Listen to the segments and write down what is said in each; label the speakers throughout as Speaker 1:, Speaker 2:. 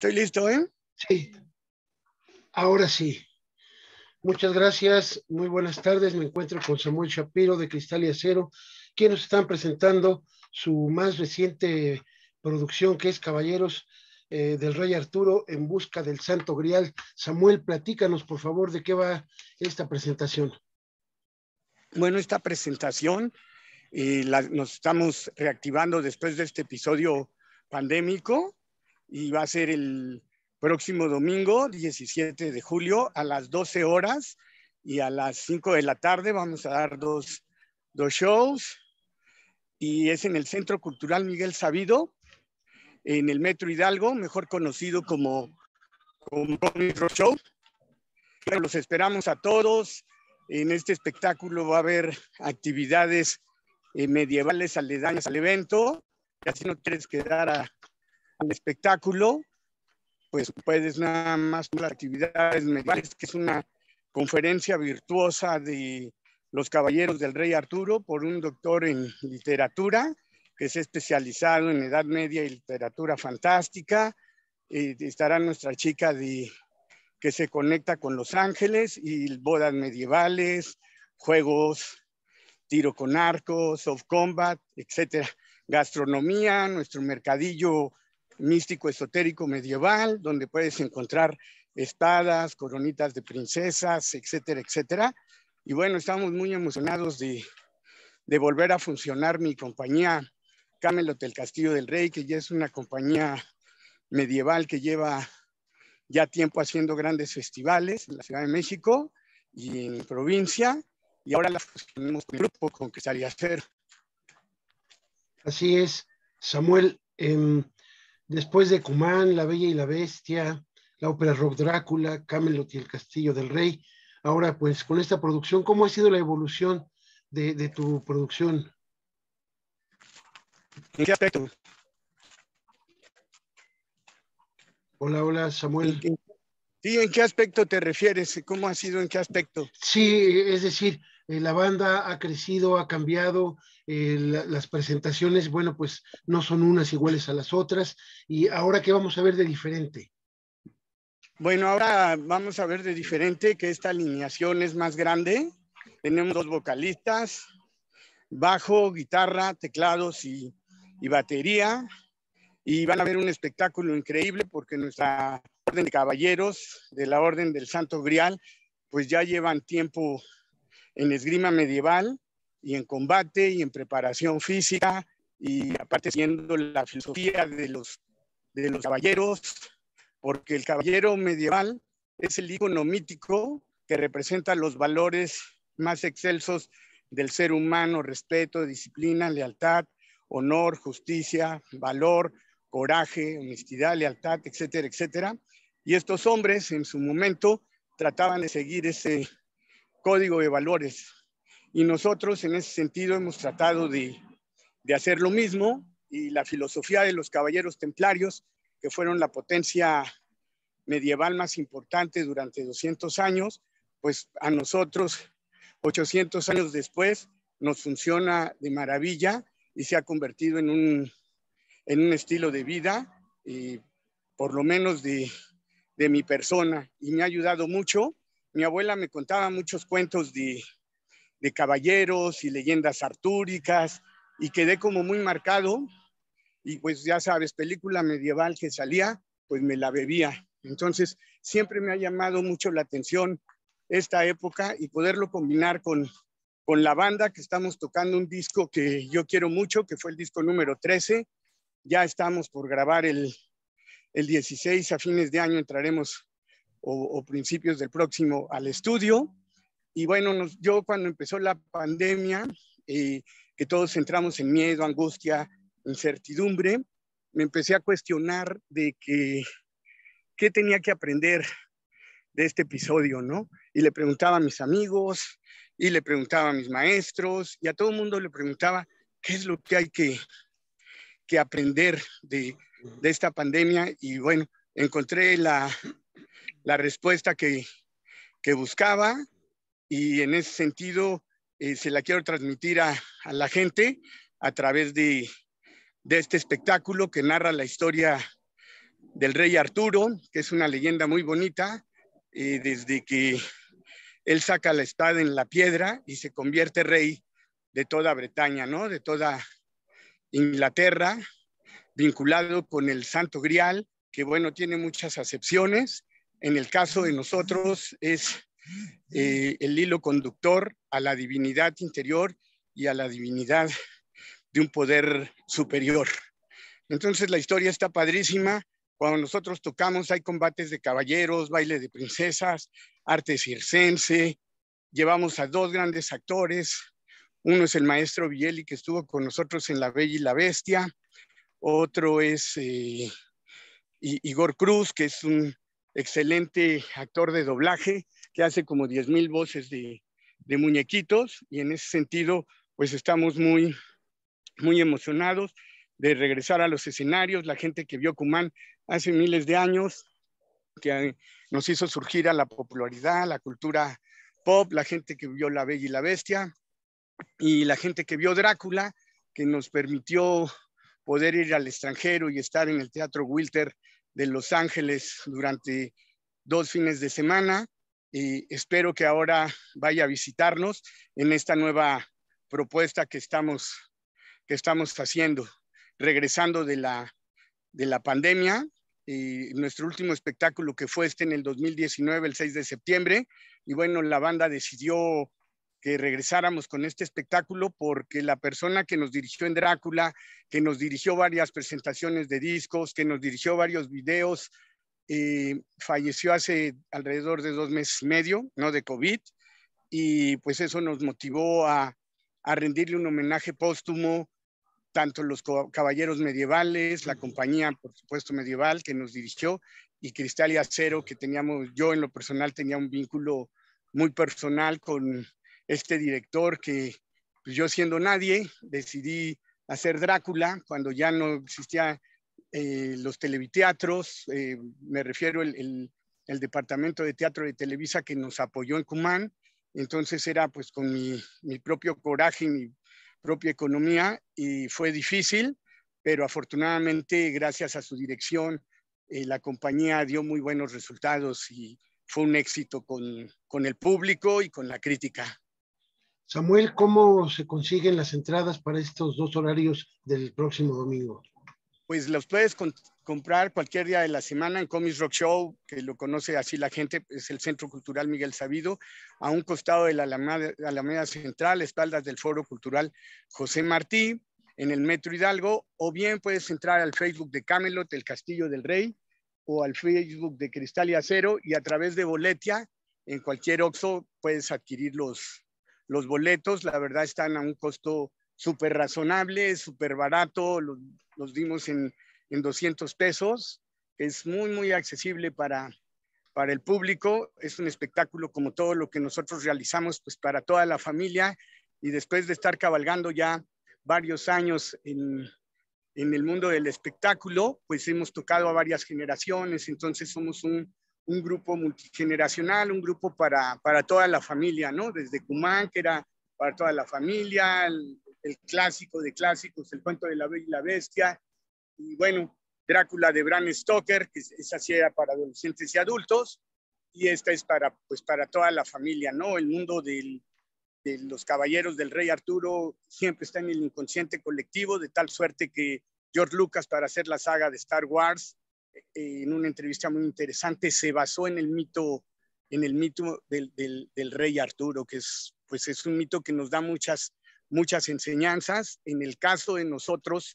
Speaker 1: Estoy listo, ¿eh? Sí. Ahora sí. Muchas gracias. Muy buenas tardes. Me encuentro con Samuel Shapiro de Cristal y Acero, quienes están presentando su más reciente producción, que es Caballeros eh, del Rey Arturo en busca del Santo Grial. Samuel, platícanos, por favor, de qué va esta presentación.
Speaker 2: Bueno, esta presentación y eh, nos estamos reactivando después de este episodio pandémico y va a ser el próximo domingo, 17 de julio, a las 12 horas y a las 5 de la tarde vamos a dar dos, shows y es en el Centro Cultural Miguel Sabido, en el Metro Hidalgo, mejor conocido como, como Metro Show. Los esperamos a todos. En este espectáculo va a haber actividades eh, medievales aledañas al evento. Y así no quieres quedar a, el espectáculo, pues puedes nada más las actividades medievales, que es una conferencia virtuosa de los caballeros del rey Arturo por un doctor en literatura que es especializado en Edad Media y literatura fantástica. y estará nuestra chica de, que se conecta con Los Ángeles y bodas medievales, juegos, tiro con arcos, soft combat, etcétera. Gastronomía, nuestro mercadillo místico, esotérico, medieval, donde puedes encontrar espadas, coronitas de princesas, etcétera, etcétera. Y bueno, estamos muy emocionados de, de volver a funcionar mi compañía Camelot del Castillo del Rey, que ya es una compañía medieval que lleva ya tiempo haciendo grandes festivales en la Ciudad de México y en provincia, y ahora la funcionamos con grupo con que salía a hacer.
Speaker 1: Así es, Samuel. Em, Después de Cumán, La Bella y la Bestia, la ópera Rock Drácula, Camelot y el Castillo del Rey. Ahora, pues con esta producción, ¿cómo ha sido la evolución de, tu producción?
Speaker 2: ¿En qué aspecto? Hola, hola, Samuel. Sí, en qué aspecto te refieres? ¿Cómo ha sido? ¿En qué aspecto?
Speaker 1: Sí, es decir, eh, la banda ha crecido, ha cambiado, eh, las presentaciones, bueno, pues no son unas iguales a las otras. ¿Y ahora qué vamos a ver de diferente?
Speaker 2: Bueno, ahora vamos a ver de diferente que esta alineación es más grande. Tenemos dos vocalistas, bajo, guitarra, teclados y batería. Y van a ver un espectáculo increíble porque nuestra orden de caballeros de la Orden del Santo Grial, pues ya llevan tiempo en esgrima medieval y en combate y en preparación física y aparte siendo la filosofía de los, de los caballeros, porque el caballero medieval es el ícono mítico que representa los valores más excelsos del ser humano, respeto, disciplina, lealtad, honor, justicia, valor, coraje, honestidad, lealtad, etcétera, etcétera. Y estos hombres en su momento trataban de seguir ese, código de valores. Y nosotros en ese sentido hemos tratado de, de hacer lo mismo y la filosofía de los caballeros templarios, que fueron la potencia medieval más importante durante 200 años, pues a nosotros, 800 años después, nos funciona de maravilla y se ha convertido en un, en un estilo de vida, y eh, por lo menos de, de mi persona, y me ha ayudado mucho mi abuela me contaba muchos cuentos de, caballeros y leyendas artúricas y quedé como muy marcado y pues ya sabes, película medieval que salía, pues me la bebía. Entonces, siempre me ha llamado mucho la atención esta época y poderlo combinar con, la banda que estamos tocando un disco que yo quiero mucho, que fue el disco número 13. Ya estamos por grabar el, el 16 a fines de año, entraremos o, principios del próximo al estudio. Y bueno, yo cuando empezó la pandemia, eh, que todos entramos en miedo, angustia, incertidumbre, me empecé a cuestionar de que, qué tenía que aprender de este episodio, ¿no? Y le preguntaba a mis amigos, y le preguntaba a mis maestros, y a todo el mundo le preguntaba qué es lo que hay que, aprender de, de esta pandemia. Y bueno, encontré la, la respuesta que, buscaba y en ese sentido eh, se la quiero transmitir a, la gente a través de, este espectáculo que narra la historia del rey Arturo, que es una leyenda muy bonita, eh, desde que él saca la espada en la piedra y se convierte rey de toda Bretaña, ¿no? De toda Inglaterra, vinculado con el Santo Grial, que bueno, tiene muchas acepciones, en el caso de nosotros es eh, el hilo conductor a la divinidad interior y a la divinidad de un poder superior. Entonces la historia está padrísima. Cuando nosotros tocamos hay combates de caballeros, baile de princesas, arte circense. Llevamos a dos grandes actores. Uno es el maestro Vieli que estuvo con nosotros en La Bella y la Bestia. Otro es eh, Igor Cruz, que es un excelente actor de doblaje que hace como 10.000 voces de, muñequitos y en ese sentido pues estamos muy, muy emocionados de regresar a los escenarios, la gente que vio Cumán hace miles de años, que nos hizo surgir a la popularidad, la cultura pop, la gente que vio La Bella y la Bestia y la gente que vio Drácula, que nos permitió poder ir al extranjero y estar en el Teatro Wilter de Los Ángeles durante dos fines de semana y espero que ahora vaya a visitarnos en esta nueva propuesta que estamos, que estamos haciendo, regresando de la, de la pandemia. Y nuestro último espectáculo que fue este en el 2019, el 6 de septiembre, y bueno, la banda decidió que regresáramos con este espectáculo porque la persona que nos dirigió en Drácula, que nos dirigió varias presentaciones de discos, que nos dirigió varios videos, eh, falleció hace alrededor de dos meses y medio, ¿no? De COVID, y pues eso nos motivó a, a rendirle un homenaje póstumo, tanto los caballeros medievales, la compañía, por supuesto, medieval que nos dirigió, y Cristalia Cero que teníamos, yo en lo personal tenía un vínculo muy personal con, este director que pues, yo siendo nadie decidí hacer Drácula cuando ya no existían eh, los televiteatros, eh, me refiero el, el, departamento de teatro de Televisa que nos apoyó en Cumán, entonces era pues con mi, propio coraje y mi propia economía y fue difícil, pero afortunadamente gracias a su dirección eh, la compañía dio muy buenos resultados y fue un éxito con, con el público y con la crítica.
Speaker 1: Samuel, ¿cómo se consiguen las entradas para estos dos horarios del próximo domingo?
Speaker 2: Pues los puedes comprar cualquier día de la semana en Comics Rock Show, que lo conoce así la gente, es el Centro Cultural Miguel Sabido, a un costado de la Alameda, Central, espaldas del Foro Cultural José Martí, en el Metro Hidalgo, o bien puedes entrar al Facebook de Camelot, el Castillo del Rey, o al Facebook de Cristal y Acero, y a través de Boletia, en cualquier OXO puedes adquirir los, los boletos, la verdad, están a un costo súper razonable, súper barato, los, dimos en, en, 200 pesos, es muy, muy accesible para, para el público, es un espectáculo como todo lo que nosotros realizamos, pues para toda la familia, y después de estar cabalgando ya varios años en, en el mundo del espectáculo, pues hemos tocado a varias generaciones, entonces somos un, un grupo multigeneracional, un grupo para, para toda la familia, ¿no? Desde Cumán, que era para toda la familia, el, clásico de clásicos, el cuento de la bella y la bestia, y bueno, Drácula de Bram Stoker, que esa sí era para adolescentes y adultos, y esta es para, pues, para toda la familia, ¿no? El mundo de los caballeros del rey Arturo siempre está en el inconsciente colectivo, de tal suerte que George Lucas para hacer la saga de Star Wars eh, en una entrevista muy interesante, se basó en el mito, en el mito del, rey Arturo, que es, pues es un mito que nos da muchas, muchas enseñanzas. En el caso de nosotros,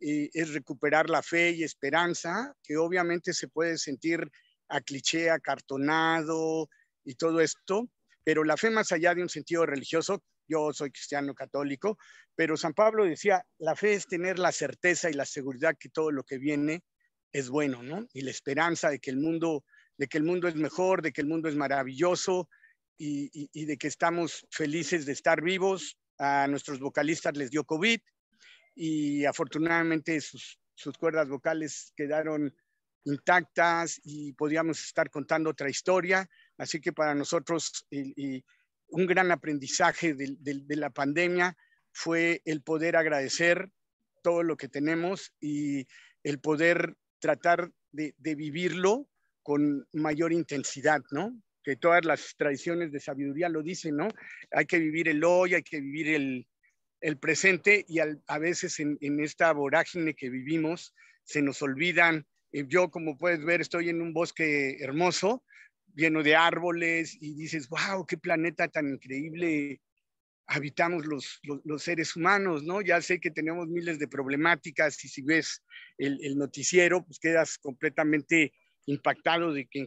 Speaker 2: eh, es recuperar la fe y esperanza, que obviamente se puede sentir a cliché, acartonado y todo esto, pero la fe más allá de un sentido religioso, yo soy cristiano católico, pero San Pablo decía, la fe es tener la certeza y la seguridad que todo lo que viene es bueno, ¿no? Y la esperanza de que el mundo, de que el mundo es mejor, de que el mundo es maravilloso y, de que estamos felices de estar vivos. A nuestros vocalistas les dio COVID y afortunadamente sus, cuerdas vocales quedaron intactas y podíamos estar contando otra historia. Así que para nosotros un gran aprendizaje de, la pandemia fue el poder agradecer todo lo que tenemos y el poder tratar de, vivirlo con mayor intensidad, ¿no? Que todas las tradiciones de sabiduría lo dicen, ¿no? Hay que vivir el hoy, hay que vivir el, presente y a veces en, en, esta vorágine que vivimos se nos olvidan. Eh, yo, como puedes ver, estoy en un bosque hermoso, lleno de árboles y dices, wow, qué planeta tan increíble habitamos los, seres humanos, ¿no? Ya sé que tenemos miles de problemáticas y si ves el, noticiero, pues quedas completamente impactado de en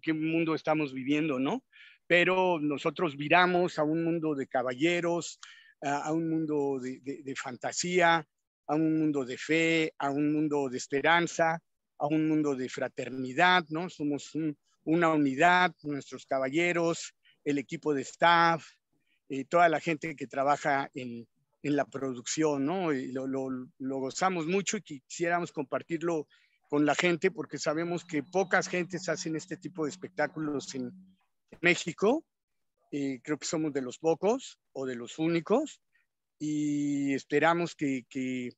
Speaker 2: qué, mundo estamos viviendo, ¿no? Pero nosotros viramos a un mundo de caballeros, a, un mundo de, fantasía, a un mundo de fe, a un mundo de esperanza, a un mundo de fraternidad, ¿no? Somos una unidad, nuestros caballeros, el equipo de staff, eh, toda la gente que trabaja en, en la producción, ¿no? Y lo, lo, lo, gozamos mucho y quisiéramos compartirlo con la gente porque sabemos que pocas gentes hacen este tipo de espectáculos en, México. y creo que somos de los pocos o de los únicos y esperamos que, que,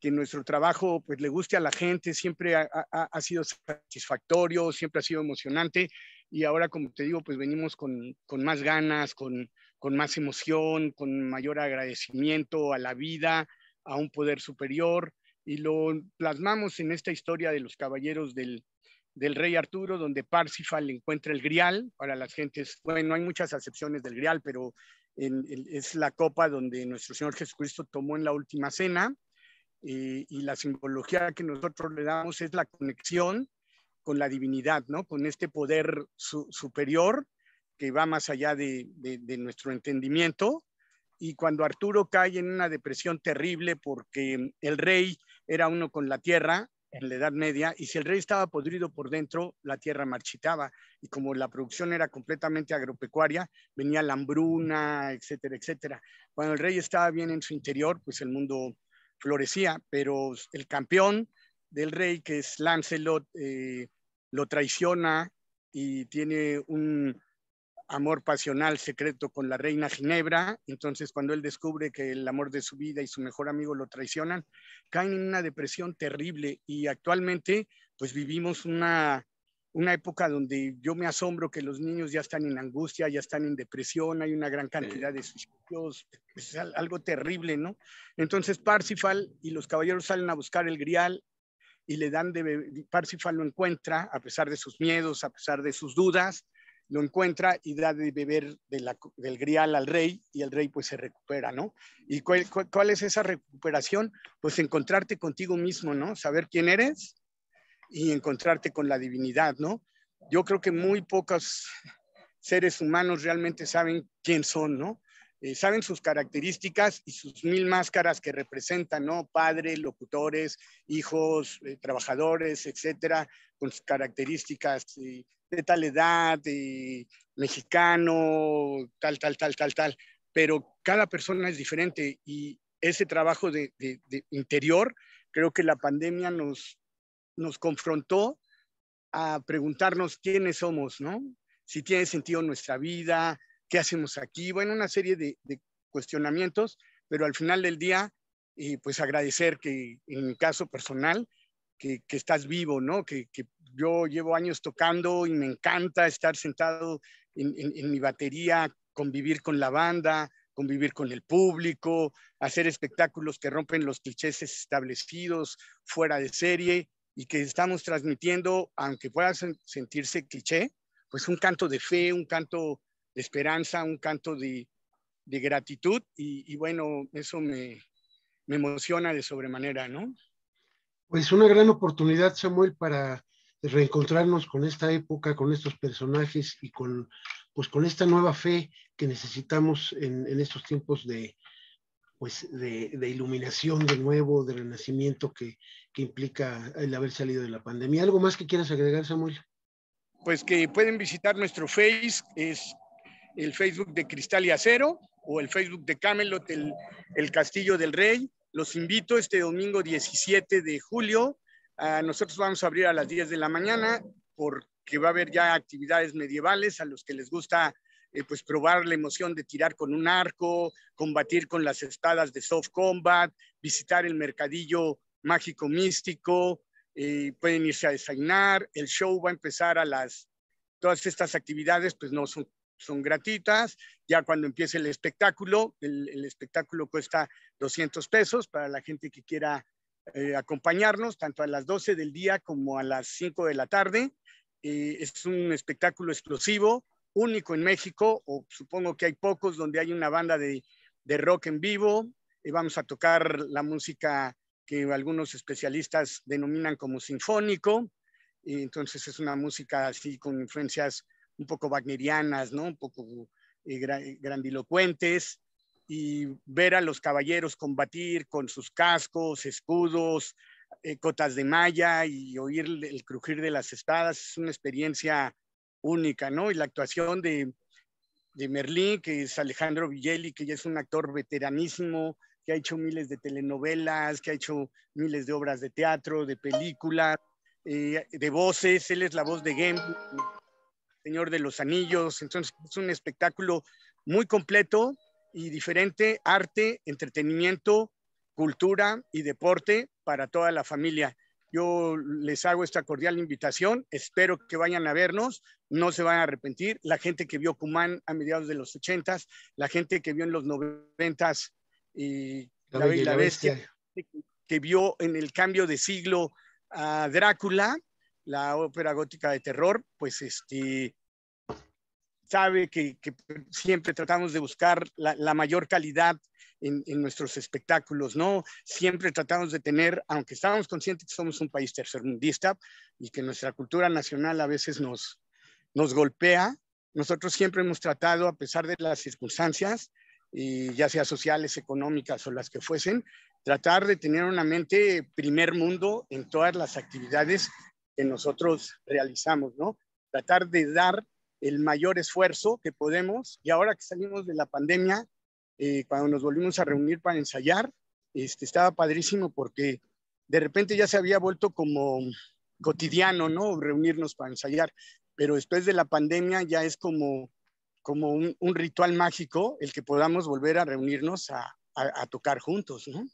Speaker 2: que nuestro trabajo pues, le guste a la gente. Siempre ha, ha, sido satisfactorio, siempre ha sido emocionante y ahora, como te digo, pues venimos con, con más ganas, con, con más emoción, con mayor agradecimiento a la vida, a un poder superior, y lo plasmamos en esta historia de los caballeros del, rey Arturo, donde Parsifal encuentra el grial para las gentes. Bueno, hay muchas acepciones del grial, pero es la copa donde nuestro Señor Jesucristo tomó en la última cena eh, y la simbología que nosotros le damos es la conexión con la divinidad, ¿no? Con este poder superior que va más allá de, nuestro entendimiento. Y cuando Arturo cae en una depresión terrible porque el rey era uno con la tierra, en la Edad Media, y si el rey estaba podrido por dentro, la tierra marchitaba, y como la producción era completamente agropecuaria, venía la hambruna, etcétera, etcétera. Cuando el rey estaba bien en su interior, pues el mundo florecía, pero el campeón del rey, que es Lancelot, eh, lo traiciona y tiene un, amor pasional secreto con la reina Ginebra. Entonces, cuando él descubre que el amor de su vida y su mejor amigo lo traicionan, caen en una depresión terrible. Y actualmente, pues vivimos una, época donde yo me asombro que los niños ya están en angustia, ya están en depresión, hay una gran cantidad de suicidios, es algo terrible, ¿no? Entonces Parsifal y los caballeros salen a buscar el grial y le dan de Parsifal lo encuentra a pesar de sus miedos, a pesar de sus dudas lo encuentra y da de beber del grial al rey y el rey pues se recupera, ¿no? ¿Y cuál, es esa recuperación? Pues encontrarte contigo mismo, ¿no? Saber quién eres y encontrarte con la divinidad, ¿no? Yo creo que muy pocos seres humanos realmente saben quién son, ¿no? Eh, saben sus características y sus mil máscaras que representan, ¿no? Padre, locutores, hijos, eh, trabajadores, etcétera, con pues, características de tal edad, y mexicano, tal, tal, tal, tal, tal. Pero cada persona es diferente y ese trabajo de, interior, creo que la pandemia nos, nos confrontó a preguntarnos quiénes somos, ¿no? Si tiene sentido nuestra vida, qué hacemos aquí, bueno, una serie de, de cuestionamientos, pero al final del día, y pues agradecer que en mi caso personal, que, estás vivo, ¿no? Que, yo llevo años tocando y me encanta estar sentado en, mi batería, convivir con la banda, convivir con el público, hacer espectáculos que rompen los clichés establecidos, fuera de serie, y que estamos transmitiendo, aunque pueda sentirse cliché, pues un canto de fe, un canto de esperanza, un canto de, gratitud y, bueno, eso me, me emociona de sobremanera, ¿no?
Speaker 1: Pues una gran oportunidad, Samuel, para reencontrarnos con esta época, con estos personajes y con, pues, con esta nueva fe que necesitamos en, estos tiempos de, pues, de, iluminación de nuevo, de renacimiento que, implica el haber salido de la pandemia. ¿Algo más que quieras agregar,
Speaker 2: Samuel? Pues que pueden visitar nuestro Face, es el Facebook de Cristal y Acero o el Facebook de Camelot, el, el Castillo del Rey los invito este domingo 17 de julio. a ah, nosotros vamos a abrir a las 10 de la mañana porque va a haber ya actividades medievales a los que les gusta eh, pues probar la emoción de tirar con un arco, combatir con las espadas de soft combat, visitar el mercadillo mágico místico, eh, pueden irse a desayunar, el show va a empezar a las, todas estas actividades pues no son, son gratuitas, ya cuando empiece el espectáculo, el espectáculo cuesta 200 pesos para la gente que quiera eh, acompañarnos, tanto a las 12 del día como a las 5 de la tarde. Eh, es un espectáculo explosivo, único en México, o supongo que hay pocos donde hay una banda de, rock en vivo. y eh, vamos a tocar la música que algunos especialistas denominan como sinfónico. entonces es una música así con influencias un poco wagnerianas, ¿no? Un poco grandilocuentes y ver a los caballeros combatir con sus cascos, escudos, eh, cotas de malla y oír el crujir de las espadas es una experiencia única, ¿no? Y la actuación de, de Merlín, que es Alejandro Villeli, que ya es un actor veteranísimo, que ha hecho miles de telenovelas, que ha hecho miles de obras de teatro, de películas, eh, de voces. Él es la voz de Game, Señor de los Anillos. Entonces, es un espectáculo muy completo y diferente arte, entretenimiento, cultura y deporte para toda la familia. Yo les hago esta cordial invitación, espero que vayan a vernos, no se van a arrepentir. La gente que vio Cumán a mediados de los 80 la gente que vio en los 90 y La, Bestia, bestia. que vio en el cambio de siglo a Drácula, la ópera gótica de terror, pues este, sabe que, siempre tratamos de buscar la, mayor calidad en, nuestros espectáculos, ¿no? Siempre tratamos de tener, aunque estábamos conscientes que somos un país tercermundista y que nuestra cultura nacional a veces nos, nos golpea, nosotros siempre hemos tratado, a pesar de las circunstancias, y ya sea sociales, económicas o las que fuesen, tratar de tener una mente primer mundo en todas las actividades que nosotros realizamos, ¿no? Tratar de dar el mayor esfuerzo que podemos y ahora que salimos de la pandemia, eh, cuando nos volvimos a reunir para ensayar, este, estaba padrísimo porque de repente ya se había vuelto como cotidiano, ¿no? Reunirnos para ensayar, pero después de la pandemia ya es como, como un, ritual mágico el que podamos volver a reunirnos a, a tocar juntos, ¿no?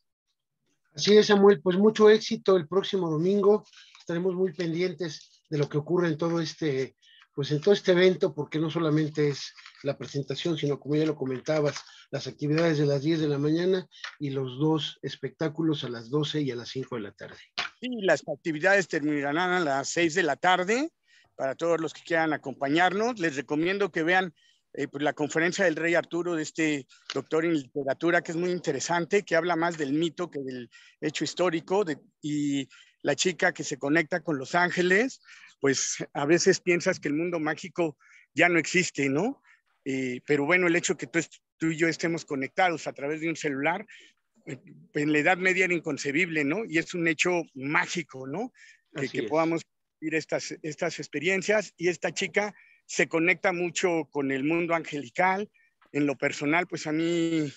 Speaker 1: Así es, Samuel, pues mucho éxito el próximo domingo. Estaremos muy pendientes de lo que ocurre en todo este pues en todo este evento, porque no solamente es la presentación, sino como ya lo comentabas, las actividades de las 10 de la mañana y los dos espectáculos a las 12 y a las 5 de la tarde.
Speaker 2: Sí, las actividades terminarán a las 6 de la tarde para todos los que quieran acompañarnos. Les recomiendo que vean eh, pues, la conferencia del rey Arturo de este doctor en literatura, que es muy interesante, que habla más del mito que del hecho histórico de, y la chica que se conecta con los ángeles, pues a veces piensas que el mundo mágico ya no existe, ¿no? Eh, pero bueno, el hecho que tú, y yo estemos conectados a través de un celular, eh, en la Edad Media era inconcebible, ¿no? Y es un hecho mágico, ¿no? Que, podamos vivir estas, estas experiencias. Y esta chica se conecta mucho con el mundo angelical. En lo personal, pues a mí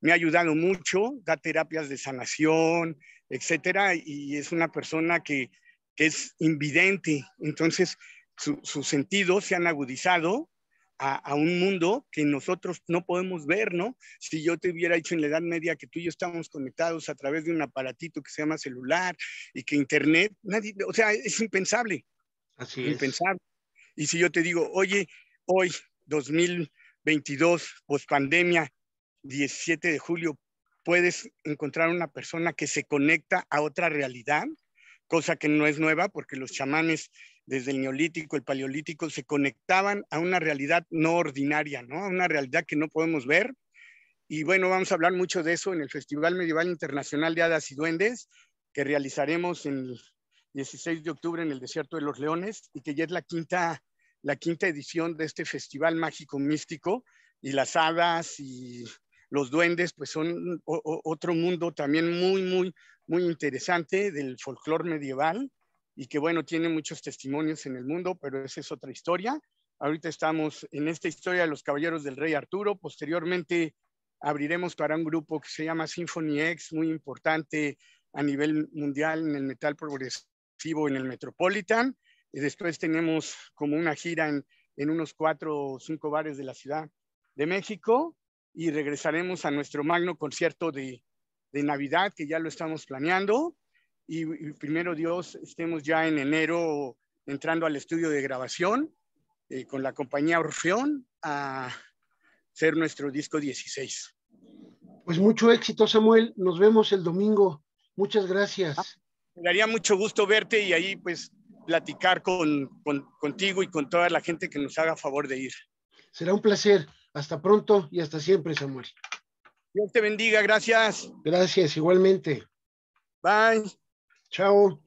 Speaker 2: me ha ayudado mucho, da terapias de sanación, etcétera, y es una persona que, es invidente. Entonces, sus sentidos se han agudizado a, un mundo que nosotros no podemos ver, ¿no? Si yo te hubiera dicho en la Edad Media que tú y yo estamos conectados a través de un aparatito que se llama celular y que Internet, nadie, o sea, es impensable. Así es. Impensable. Y si yo te digo, oye, hoy, 2022, post pandemia, 17 de julio, puedes encontrar una persona que se conecta a otra realidad, cosa que no es nueva porque los chamanes desde el neolítico, el paleolítico, se conectaban a una realidad no ordinaria, ¿no? A una realidad que no podemos ver. Y bueno, vamos a hablar mucho de eso en el Festival Medieval Internacional de Hadas y Duendes, que realizaremos el 16 de octubre en el Desierto de los Leones y que ya es la quinta, la quinta edición de este festival mágico místico y las hadas y los duendes, pues son otro mundo también muy, muy, muy interesante del folclore medieval y que, bueno, tiene muchos testimonios en el mundo, pero esa es otra historia. Ahorita estamos en esta historia de los caballeros del rey Arturo. Posteriormente abriremos para un grupo que se llama Symphony X, muy importante a nivel mundial en el metal progresivo en el Metropolitan. Y después tenemos como una gira en unos cuatro o cinco bares de la Ciudad de México y regresaremos a nuestro magno concierto de, Navidad, que ya lo estamos planeando. Y, primero Dios, estemos ya en enero entrando al estudio de grabación eh, con la compañía Orfeón a hacer nuestro disco 16.
Speaker 1: Pues mucho éxito, Samuel. Nos vemos el domingo. Muchas gracias. Ah,
Speaker 2: me daría mucho gusto verte y ahí pues platicar con, con, contigo y con toda la gente que nos haga favor de ir.
Speaker 1: Será un placer. Hasta pronto y hasta siempre, Samuel. Dios te bendiga, gracias. Gracias, igualmente. Bye. Chao.